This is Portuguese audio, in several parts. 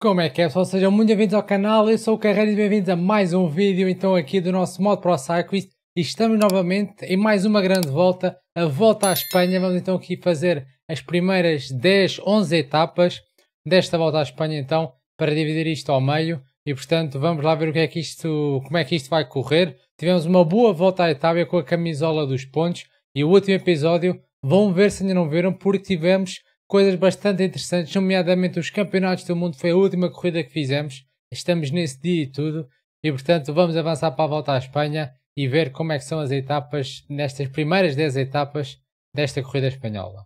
Como é que é pessoal? Sejam muito bem-vindos ao canal, eu sou o Carreiro e bem-vindos a mais um vídeo então aqui do nosso modo Pro Cyclist e estamos novamente em mais uma grande volta, a volta à Espanha, vamos então aqui fazer as primeiras 10, 11 etapas desta volta à Espanha então para dividir isto ao meio e portanto vamos lá ver o que é que isto, como é que isto vai correr. Tivemos uma boa volta à Itália com a camisola dos pontos e o último episódio vão ver se ainda não viram porque tivemos coisas bastante interessantes, nomeadamente os campeonatos do mundo. Foi a última corrida que fizemos, estamos nesse dia e tudo, e portanto vamos avançar para a volta à Espanha e ver como é que são as etapas nestas primeiras 10 etapas desta corrida espanhola.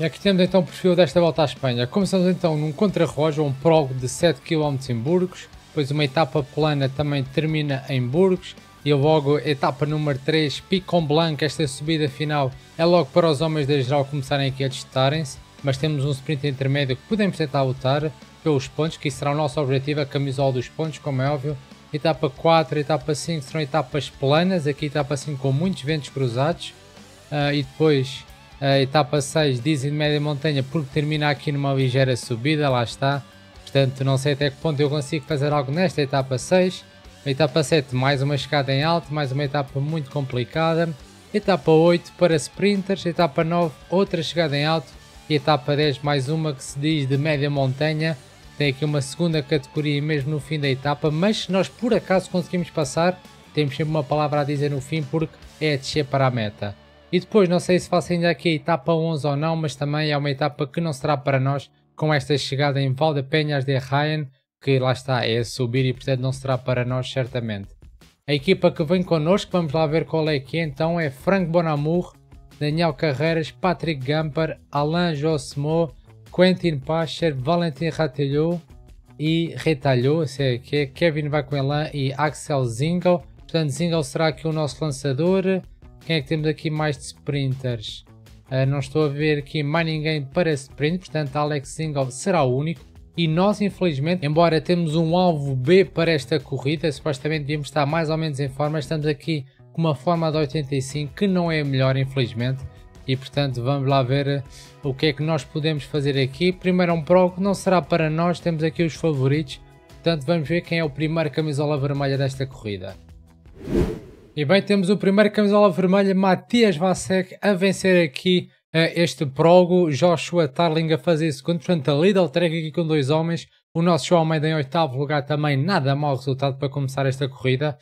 E aqui temos então o perfil desta volta à Espanha. Começamos então num contrarrojo, um prólogo de 7 km em Burgos, depois uma etapa plana também termina em Burgos, e logo etapa número 3, Picon Blanco, esta subida final é logo para os homens da geral começarem aqui a testarem-se mas temos um sprint intermédio que podemos tentar lutar pelos pontos, que será o nosso objetivo, a camisola dos pontos, como é óbvio. Etapa 4, etapa 5 serão etapas planas, aqui etapa 5 com muitos ventos cruzados. Uh, e depois a ah, etapa 6 dizem de média montanha porque termina aqui numa ligeira subida, lá está. Portanto, não sei até que ponto eu consigo fazer algo nesta etapa 6. etapa 7, mais uma escada em alto, mais uma etapa muito complicada. Etapa 8 para sprinters, etapa 9, outra chegada em alto e etapa 10, mais uma que se diz de média montanha, tem aqui uma segunda categoria mesmo no fim da etapa, mas se nós por acaso conseguimos passar, temos sempre uma palavra a dizer no fim porque é a descer para a meta. E depois, não sei se faço ainda aqui a etapa 11 ou não, mas também é uma etapa que não será para nós com esta chegada em Valdepenhas de Ryan, que lá está, é a subir e portanto não será para nós certamente. A equipa que vem connosco, vamos lá ver qual é que é então, é Frank Bonamour, Daniel Carreiras, Patrick Gamper, Alain Josmo, Quentin Pacher, Valentim Ratalhou e Retalhou, é que é, Kevin Vacuelan e Axel Zingle. Portanto, Zingle será aqui o nosso lançador. Quem é que temos aqui mais de sprinters? Uh, não estou a ver aqui mais ninguém para sprint, portanto, Alex Zingle será o único. E nós, infelizmente, embora temos um alvo B para esta corrida, supostamente devíamos estar mais ou menos em forma, estamos aqui com uma forma de 85 que não é a melhor, infelizmente. E portanto, vamos lá ver eh, o que é que nós podemos fazer aqui. Primeiro, um pro que não será para nós, temos aqui os favoritos. Portanto, vamos ver quem é o primeiro camisola vermelha desta corrida. E bem, temos o primeiro camisola vermelha, Matias Vasek, a vencer aqui eh, este progo. Joshua Tarling a fazer segundo. Portanto, a Lidl Trek aqui com dois homens. O nosso João Almeida em oitavo lugar também. Nada mau resultado para começar esta corrida.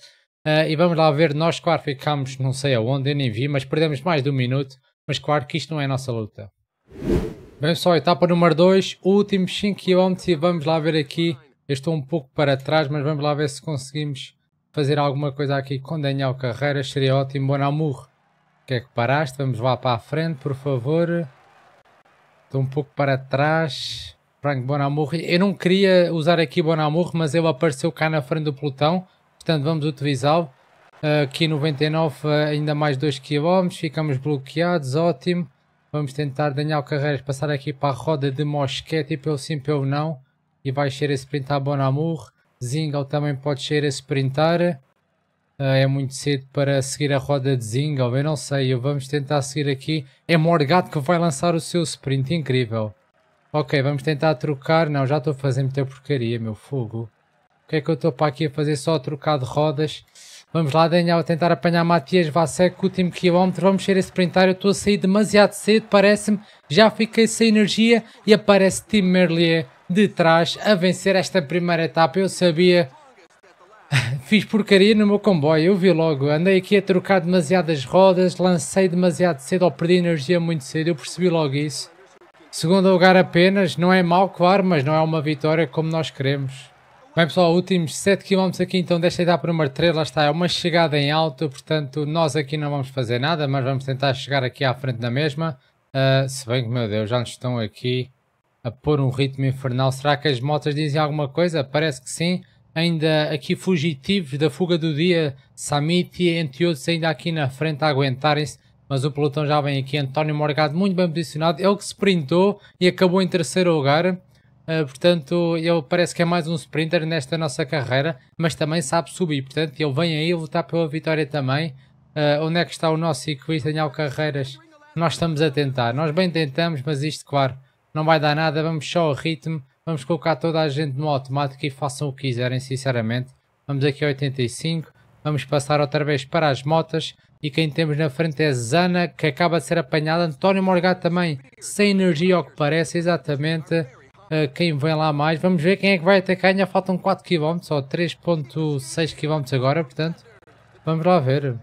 Uh, e vamos lá ver, nós claro ficámos, não sei aonde, eu nem vi, mas perdemos mais de um minuto. Mas claro que isto não é a nossa luta. Bem só etapa número 2, últimos 5km e vamos lá ver aqui. Eu estou um pouco para trás, mas vamos lá ver se conseguimos fazer alguma coisa aqui com Daniel Carreira. Seria ótimo, bom amor. O que é que paraste? Vamos lá para a frente, por favor. Estou um pouco para trás. Frank Bonamour. Eu não queria usar aqui Bonamour, mas ele apareceu cá na frente do pelotão. Portanto, vamos utilizá-lo. Ah, aqui 99, ah, ainda mais 2 km, ficamos bloqueados, ótimo. Vamos tentar Daniel Carreiras passar aqui para a roda de Mosquete, pelo sim, pelo não. E vai ser a sprintar Bonamour. Zingal também pode ser a sprintar. Ah, é muito cedo para seguir a roda de Zingal, eu não sei. Vamos tentar seguir aqui. É Morgado que vai lançar o seu sprint, incrível. Ok, vamos tentar trocar. Não, já estou a fazer muita porcaria, meu fogo. O que é que eu estou para aqui a fazer? Só a trocar de rodas. Vamos lá, Daniel, tentar apanhar Matias Vasseco, último quilómetro, vamos ser esse printar. Eu estou a sair demasiado cedo, parece-me. Já fiquei sem energia e aparece Tim Merlier de trás a vencer esta primeira etapa. Eu sabia, fiz porcaria no meu comboio, eu vi logo. Andei aqui a trocar demasiadas rodas, lancei demasiado cedo ou perdi energia muito cedo, eu percebi logo isso. Segundo lugar apenas, não é mal, claro, mas não é uma vitória como nós queremos. Bem pessoal, últimos 7 km aqui então desta etapa número 3, lá está, é uma chegada em alto, portanto nós aqui não vamos fazer nada, mas vamos tentar chegar aqui à frente da mesma, uh, se bem que meu Deus, já nos estão aqui a pôr um ritmo infernal, será que as motas dizem alguma coisa? Parece que sim, ainda aqui fugitivos da fuga do dia, Samiti e outros, ainda aqui na frente a aguentarem-se, mas o pelotão já vem aqui, António Morgado muito bem posicionado, ele que se printou e acabou em terceiro lugar, Uh, portanto, ele parece que é mais um sprinter nesta nossa carreira, mas também sabe subir. Portanto, ele vem aí lutar pela vitória também. Uh, onde é que está o nosso ciclista em Carreiras? Nós estamos a tentar. Nós bem tentamos, mas isto, claro, não vai dar nada. Vamos só ao ritmo. Vamos colocar toda a gente no automático e façam o que quiserem, sinceramente. Vamos aqui a 85. Vamos passar outra vez para as motas. E quem temos na frente é Zana, que acaba de ser apanhada. António Morgado também, sem energia, ao que parece, exatamente. Ah, quem vem lá mais. Vamos ver quem é que vai atacar. Ainda faltam 4 km, só 3.6 km agora, portanto. Vamos lá ver.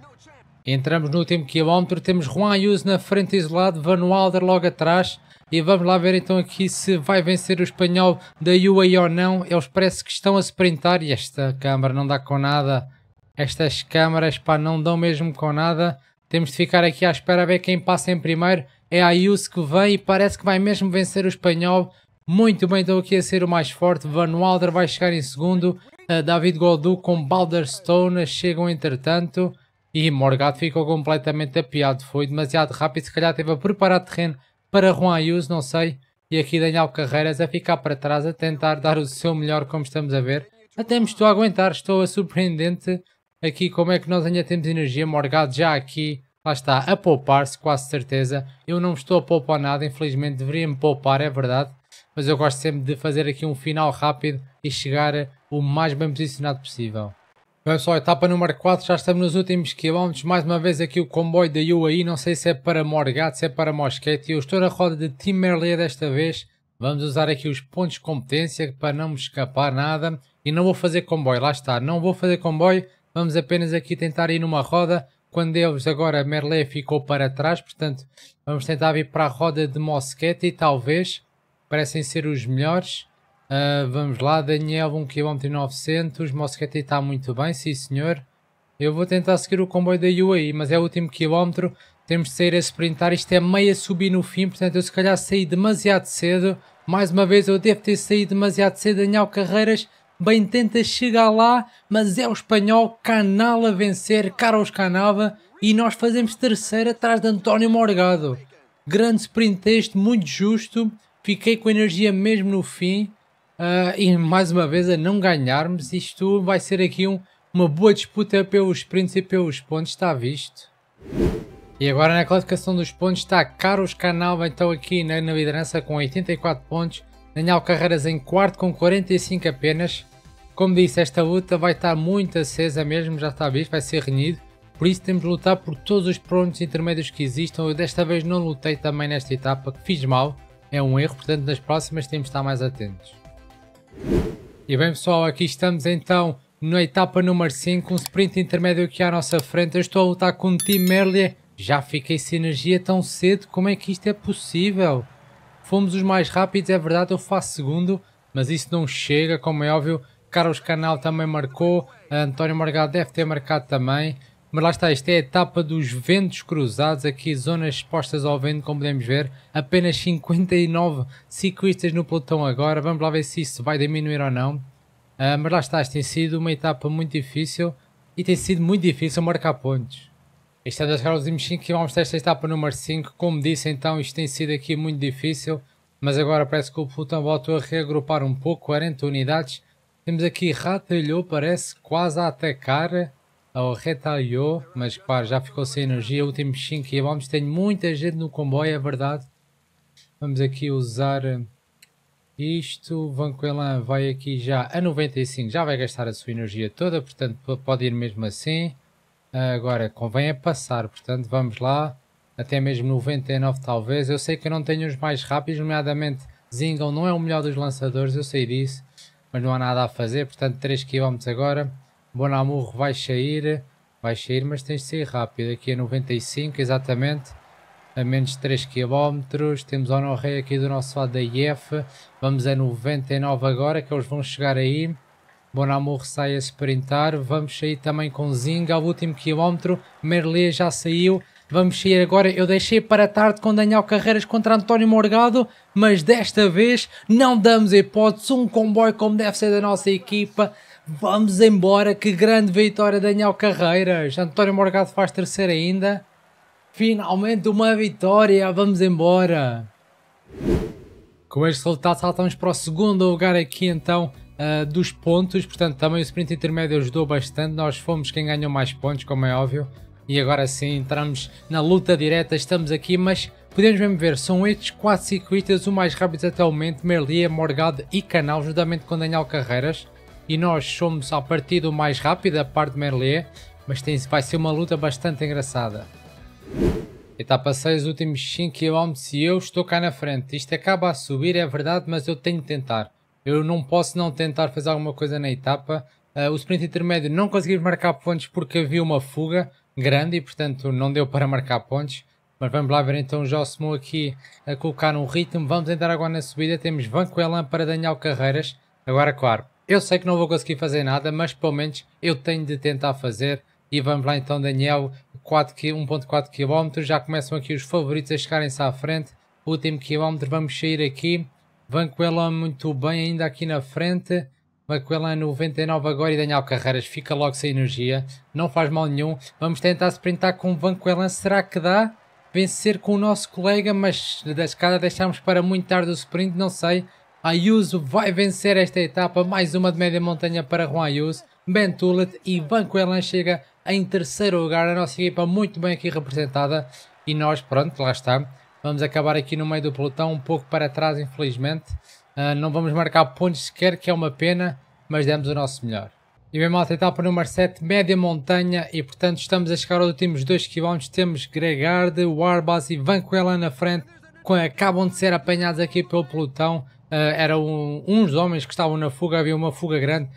Entramos no último quilómetro, temos Juan Ayuso na frente isolado, Van Wilder logo atrás. E vamos lá ver então aqui se vai vencer o espanhol da UAE ou não. Eles parece que estão a sprintar e esta câmara não dá com nada. Estas câmaras pá, não dão mesmo com nada. Temos de ficar aqui à espera a ver quem passa em primeiro. É a Ayuso que vem e parece que vai mesmo vencer o espanhol. Muito bem, então aqui a ser o mais forte. Van Wilder vai chegar em segundo. Uh, David Goldu com Balderstone chegam entretanto. E Morgado ficou completamente apiado. Foi demasiado rápido. Se calhar teve a preparar terreno para Juan Ayuso, não sei. E aqui Daniel Carreiras a ficar para trás, a tentar dar o seu melhor, como estamos a ver. Até me estou a aguentar, estou a surpreendente aqui como é que nós ainda temos energia. Morgado já aqui, lá está, a poupar-se, quase certeza. Eu não me estou a poupar nada, infelizmente deveria me poupar, é verdade mas eu gosto sempre de fazer aqui um final rápido e chegar o mais bem posicionado possível. Bem pessoal, etapa número 4, já estamos nos últimos quilómetros, mais uma vez aqui o comboio da UAE, não sei se é para Morgat, se é para Mosquete, eu estou na roda de Team Timmerley desta vez, vamos usar aqui os pontos de competência para não me escapar nada, e não vou fazer comboio, lá está, não vou fazer comboio, vamos apenas aqui tentar ir numa roda, quando eles agora Merlet ficou para trás, portanto vamos tentar vir para a roda de Mosquete e talvez parecem ser os melhores. Uh, vamos lá, Daniel, 1 km 900. Mosquete está muito bem, sim senhor. Eu vou tentar seguir o comboio da UAI, mas é o último quilómetro. Temos de sair a sprintar. Isto é meia subir no fim, portanto eu se calhar saí demasiado cedo. Mais uma vez, eu devo ter saído demasiado cedo. Daniel Carreiras bem tenta chegar lá, mas é o espanhol Canal a vencer, Carlos Canava. E nós fazemos terceira atrás de António Morgado. Grande sprint este, muito justo fiquei com energia mesmo no fim. Uh, e mais uma vez a não ganharmos, isto vai ser aqui um, uma boa disputa pelos sprints e pelos pontos, está visto. E agora na classificação dos pontos está Carlos Canal, então aqui na, na liderança com 84 pontos. Daniel Carreiras em quarto com 45 apenas. Como disse, esta luta vai estar muito acesa mesmo, já está visto, vai ser renhido. Por isso temos de lutar por todos os prontos intermédios que existam. Eu desta vez não lutei também nesta etapa, que fiz mal é um erro, portanto nas próximas temos de estar mais atentos. E bem pessoal, aqui estamos então na etapa número 5, um sprint intermédio aqui à nossa frente. Eu estou a lutar com o Team Merlier. já fiquei sem energia tão cedo, como é que isto é possível? Fomos os mais rápidos, é verdade, eu faço segundo, mas isso não chega, como é óbvio. Carlos Canal também marcou, António Margal deve ter marcado também. Mas lá está, isto é a etapa dos ventos cruzados, aqui zonas expostas ao vento, como podemos ver. Apenas 59 ciclistas no pelotão agora, vamos lá ver se isso vai diminuir ou não. Uh, mas lá está, isto tem sido uma etapa muito difícil e tem sido muito difícil marcar pontos. Isto é das caras de 5 e vamos ter esta é etapa número 5. Como disse então, isto tem sido aqui muito difícil. Mas agora parece que o pelotão voltou a reagrupar um pouco, 40 unidades. Temos aqui Ratalhou, parece, quase a atacar ao retalhou, mas claro, já ficou sem energia. Últimos 5 km, tenho muita gente no comboio, é verdade. Vamos aqui usar eh, isto. Vanquelan vai aqui já a 95, já vai gastar a sua energia toda, portanto pode ir mesmo assim. Agora convém é passar, portanto vamos lá, até mesmo 99 talvez. Eu sei que eu não tenho os mais rápidos, nomeadamente Zingon não é o melhor dos lançadores, eu sei disso, mas não há nada a fazer, portanto 3 km agora. Bonamurro vai sair, vai sair, mas tens de sair rápido. Aqui a é 95, exatamente, a menos de 3 km. Temos o Honoré aqui do nosso lado da IF. Vamos a 99 agora, que eles vão chegar aí. Bonamor sai a sprintar, vamos sair também com Zinga ao último quilómetro, Merlé já saiu, vamos sair agora, eu deixei para tarde com Daniel Carreiras contra António Morgado, mas desta vez não damos hipótese, um comboio como deve ser da nossa equipa, Vamos embora, que grande vitória Daniel Carreiras. António Morgado faz terceira ainda. Finalmente uma vitória, vamos embora. Com este resultado saltamos para o segundo lugar aqui então uh, dos pontos. Portanto também o sprint intermédio ajudou bastante. Nós fomos quem ganhou mais pontos, como é óbvio. E agora sim entramos na luta direta, estamos aqui, mas podemos mesmo ver, são estes quatro circuitos, o mais rápido até o momento, Merlia, Morgado e Canal, juntamente com Daniel Carreiras e nós somos a partida mais rápido, a parte de Merlé, mas tem, vai ser uma luta bastante engraçada. Etapa 6, últimos 5 km e eu estou cá na frente. Isto acaba a subir, é verdade, mas eu tenho que tentar. Eu não posso não tentar fazer alguma coisa na etapa. Uh, o sprint intermédio não conseguimos marcar pontos porque havia uma fuga grande e portanto não deu para marcar pontos. Mas vamos lá ver então o Josmo aqui a colocar um ritmo. Vamos tentar agora na subida. Temos Vancoelan para Daniel Carreiras. Agora claro, eu sei que não vou conseguir fazer nada, mas pelo menos eu tenho de tentar fazer. E vamos lá então, Daniel, 1.4 km, já começam aqui os favoritos a chegarem-se à frente. Último quilómetro, vamos sair aqui. Vanquelan muito bem ainda aqui na frente. Vanquelan é 99 agora e Daniel Carreiras fica logo sem energia. Não faz mal nenhum. Vamos tentar sprintar com o Será que dá? Vencer com o nosso colega, mas da escada deixámos para muito tarde o sprint, não sei. Ayuso vai vencer esta etapa, mais uma de média montanha para Juan Ayuso. Ben Tullet e Van Elan chega em terceiro lugar, a nossa equipa muito bem aqui representada. E nós, pronto, lá está. Vamos acabar aqui no meio do pelotão, um pouco para trás, infelizmente. Uh, não vamos marcar pontos sequer, que é uma pena, mas demos o nosso melhor. E bem, malta, etapa número 7, média montanha, e portanto estamos a chegar aos últimos 2 km. Temos Gregard, Warbas e Vanquela na frente, que acabam de ser apanhados aqui pelo pelotão. Ah, eram uns homens que estavam na fuga, havia uma fuga grande.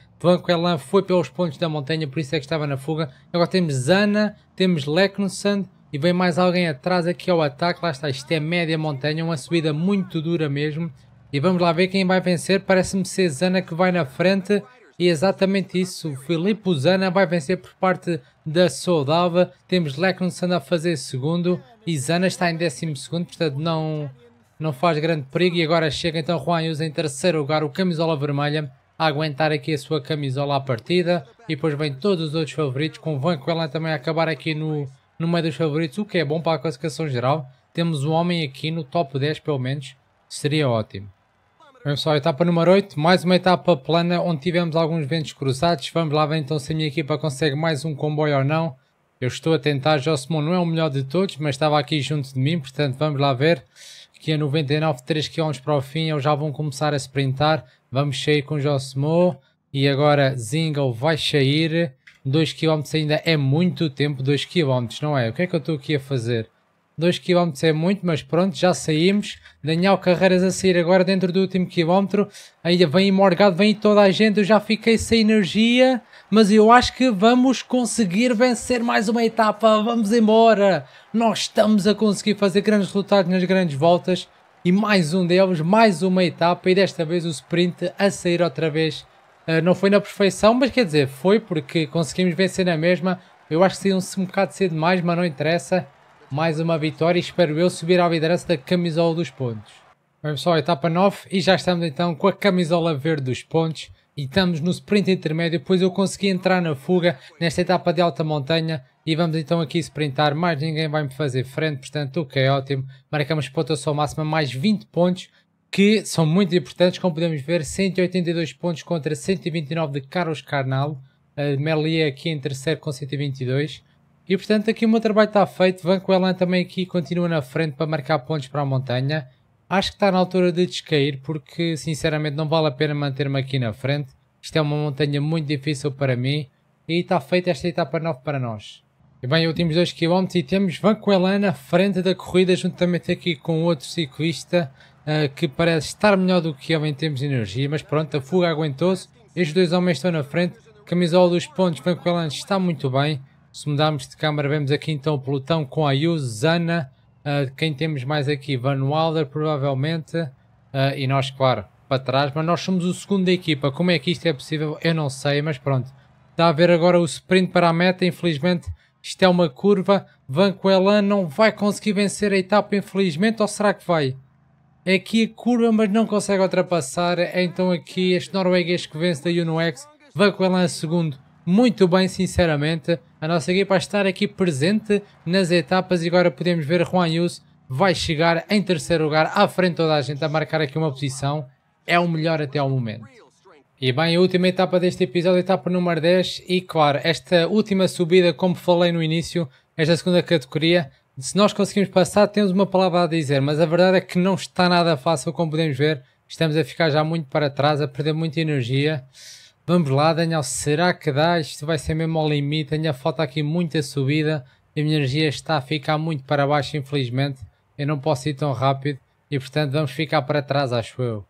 Elan foi pelos pontos da montanha, por isso é que estava na fuga. Agora temos Zana, temos Sand e vem mais alguém atrás aqui ao ataque. Lá está, isto é média montanha, uma subida muito dura mesmo. E vamos lá ver quem vai vencer. Parece-me ser Zana que vai na frente. E exatamente isso, Filipe Zana vai vencer por parte da Soldava. Temos Sand a fazer segundo e Zana está em décimo segundo, portanto não não faz grande perigo e agora chega então Juan Yusa em terceiro lugar, o camisola vermelha, a aguentar aqui a sua camisola à partida. E depois vem todos os outros favoritos, com Van Quellen também a acabar aqui no, no meio dos favoritos, o que é bom para a classificação geral. Temos um homem aqui no top 10 pelo menos, seria ótimo. Vamos só, etapa número 8, mais uma etapa plana onde tivemos alguns ventos cruzados. Vamos lá ver então se a minha equipa consegue mais um comboio ou não. Eu estou a tentar, Josemon não é o melhor de todos, mas estava aqui junto de mim, portanto vamos lá ver que a 99, 3 km para o fim, eles já vão começar a sprintar. Vamos sair com Josmo. E agora Zingle vai sair. 2 km ainda é muito tempo, 2 km, não é? O que é que eu estou aqui a fazer? 2 km é muito, mas pronto, já saímos. Daniel Carreiras a sair agora dentro do último quilómetro. Aí vem Morgado, vem toda a gente. Eu já fiquei sem energia, mas eu acho que vamos conseguir vencer mais uma etapa. Vamos embora! Nós estamos a conseguir fazer grandes resultados nas grandes voltas. E mais um deles, mais uma etapa. E desta vez o sprint a sair outra vez. Uh, não foi na perfeição, mas quer dizer, foi porque conseguimos vencer na mesma. Eu acho que saiu-se um bocado cedo demais, mas não interessa mais uma vitória e espero eu subir à liderança da camisola dos pontos. Vamos só à etapa 9 e já estamos então com a camisola verde dos pontos e estamos no sprint intermédio, pois eu consegui entrar na fuga nesta etapa de alta montanha e vamos então aqui sprintar, mais ninguém vai me fazer frente, portanto o que é ótimo. Marcamos pontuação máxima mais 20 pontos, que são muito importantes, como podemos ver, 182 pontos contra 129 de Carlos Carnal. Uh, Merlier aqui em terceiro com 122. E portanto aqui o meu trabalho está feito, Van Coelan também aqui continua na frente para marcar pontos para a montanha. Acho que está na altura de descair porque sinceramente não vale a pena manter-me aqui na frente. Isto é uma montanha muito difícil para mim e está feita esta etapa nova para nós. E bem, últimos 2 km e temos Van Coelan na frente da corrida juntamente aqui com outro ciclista uh, que parece estar melhor do que eu em termos de energia, mas pronto, a fuga aguentou-se. Estes dois homens estão na frente, camisola dos pontos, Van Coelan está muito bem se mudarmos de câmara, vemos aqui então o pelotão com a Zana, uh, ah, quem temos mais aqui? Van Wilder, provavelmente, uh, e nós, claro, para trás. Mas nós somos o segundo da equipa. Como é que isto é possível? Eu não sei, mas pronto. Está a ver agora o sprint para a meta, infelizmente. Isto é uma curva. Vanquelan não vai conseguir vencer a etapa, infelizmente, ou será que vai? É aqui a curva, mas não consegue ultrapassar. É então aqui este norueguês que vence da Uno X. Vanquelan segundo. Muito bem, sinceramente. A nossa equipa estar aqui presente nas etapas e agora podemos ver Juan Yus vai chegar em terceiro lugar à frente toda a gente a marcar aqui uma posição. É o melhor até ao momento. E bem, a última etapa deste episódio, etapa número 10, e claro, esta última subida, como falei no início, esta segunda categoria, se nós conseguimos passar, temos uma palavra a dizer, mas a verdade é que não está nada fácil, como podemos ver, estamos a ficar já muito para trás, a perder muita energia. Vamos lá, Daniel, será que dá? Isto vai ser mesmo ao limite, a falta aqui muita subida, a minha energia está a ficar muito para baixo, infelizmente. Eu não posso ir tão rápido e, portanto, vamos ficar para trás, acho eu.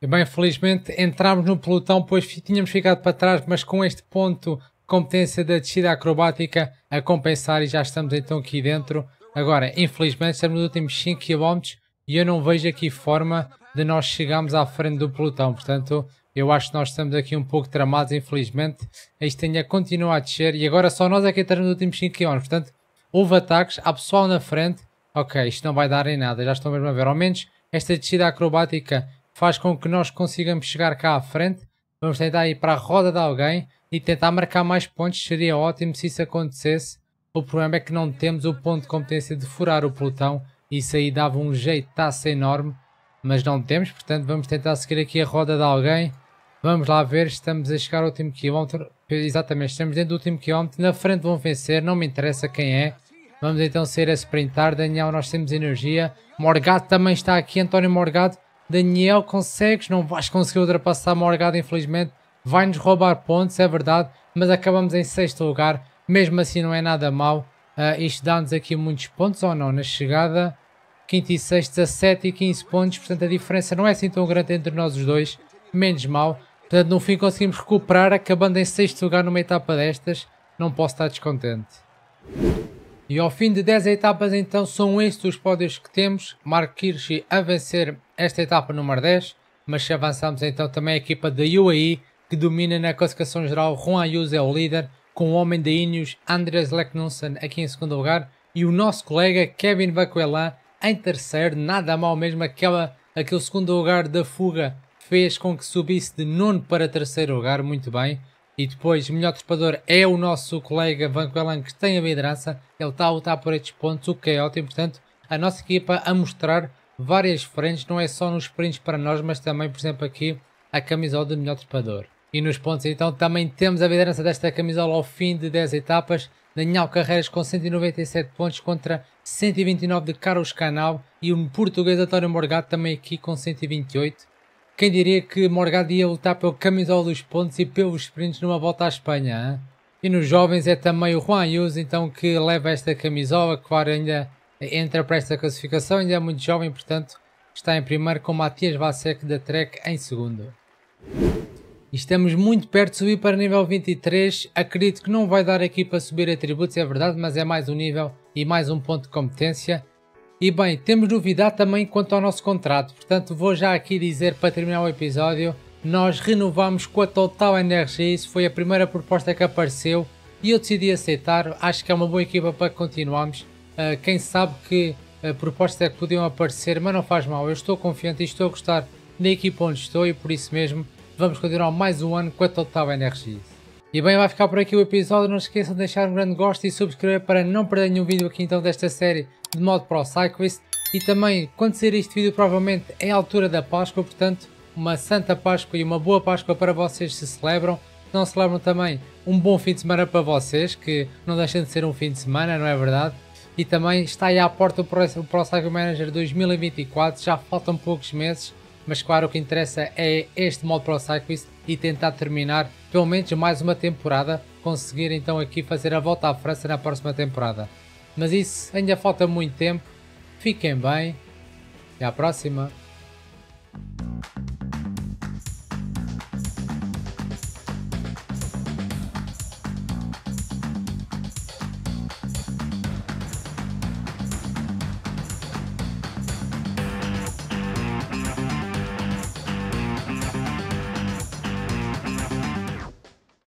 E bem, felizmente entramos no pelotão, pois tínhamos ficado para trás, mas com este ponto competência da descida acrobática a compensar e já estamos então aqui dentro. Agora, infelizmente, estamos nos últimos 5 km e eu não vejo aqui forma de nós chegarmos à frente do pelotão. Portanto, eu acho que nós estamos aqui um pouco tramados, infelizmente. Isto tenha continua a descer e agora só nós é que entramos nos últimos 5 km. Portanto, houve ataques, há pessoal na frente. Ok, isto não vai dar em nada, já estão mesmo a ver. Ao menos esta descida acrobática faz com que nós consigamos chegar cá à frente. Vamos tentar ir para a roda de alguém e tentar marcar mais pontos. Seria ótimo se isso acontecesse. O problema é que não temos o ponto de competência de furar o pelotão. Isso aí dava um jeitaço enorme. Mas não temos, portanto vamos tentar seguir aqui a roda de alguém. Vamos lá ver, estamos a chegar ao último quilómetro. Exatamente, estamos dentro do último quilómetro. Na frente vão vencer, não me interessa quem é. Vamos então sair a sprintar. Daniel, nós temos energia. Morgado também está aqui, António Morgado. Daniel, consegues? Não vais conseguir ultrapassar Morgado, infelizmente. Vai-nos roubar pontos, é verdade. Mas acabamos em sexto lugar. Mesmo assim não é nada mal. Uh, isto dá-nos aqui muitos pontos ou não? Na chegada, quinto e sexto, 17 e 15 pontos. Portanto, a diferença não é assim tão grande entre nós os dois. Menos mal. Portanto, no fim conseguimos recuperar, acabando em sexto lugar numa etapa destas. Não posso estar descontente. E ao fim de 10 etapas, então, são estes os pódios que temos. Mark Kirschi a vencer esta etapa número 10. Mas se avançamos então também a equipa da UAE, que domina na classificação geral. Juan Ayuso é o líder, com o homem da Ineos, Andreas Leknunsen, aqui em segundo lugar. E o nosso colega Kevin Baquelan em terceiro. Nada mal mesmo aquela, aquele segundo lugar da fuga fez com que subisse de nono para terceiro lugar, muito bem. E depois, o melhor trepador é o nosso colega Van Coelan, que tem a liderança. Ele está a lutar por estes pontos, o que é ótimo. Portanto, a nossa equipa a mostrar várias frentes, não é só nos sprints para nós, mas também, por exemplo, aqui a camisola do melhor trepador. E nos pontos, então, também temos a liderança desta camisola ao fim de 10 etapas. Daniel Carreiras com 197 pontos contra 129 de Carlos Canal e o português António Morgado também aqui com 128 quem diria que Morgado ia lutar pelo camisola dos pontos e pelos sprints numa volta à Espanha? Hein? E nos jovens é também o Juan Ayuso então que leva esta camisola, que claro ainda entra para esta classificação, ainda é muito jovem, portanto está em primeiro com Matias Vasek da Trek em segundo. estamos muito perto de subir para nível 23, acredito que não vai dar aqui para subir atributos, é verdade, mas é mais um nível e mais um ponto de competência. E bem, temos novidade também quanto ao nosso contrato, portanto vou já aqui dizer para terminar o episódio, nós renovamos com a Total Energy. isso foi a primeira proposta que apareceu e eu decidi aceitar, acho que é uma boa equipa para continuarmos, uh, ah, quem sabe que uh, propostas é que podiam aparecer, mas não faz mal, eu estou confiante e estou a gostar da equipa onde estou e por isso mesmo vamos continuar mais um ano com a Total Energies. E bem, vai ficar por aqui o episódio. Não esqueçam de deixar um grande gosto e subscrever para não perder nenhum vídeo aqui então desta série de modo Pro Cyclist. E também, quando sair este vídeo, provavelmente é a altura da Páscoa, portanto, uma Santa Páscoa e uma boa Páscoa para vocês se celebram. Se não celebram também, um bom fim de semana para vocês, que não deixa de ser um fim de semana, não é verdade? E também está aí à porta o Pro Cycle Manager 2024, já faltam poucos meses mas claro o que interessa é este modo Pro Cyclist e tentar terminar pelo menos mais uma temporada, conseguir então aqui fazer a volta à França na próxima temporada. Mas isso ainda falta muito tempo, fiquem bem e à próxima!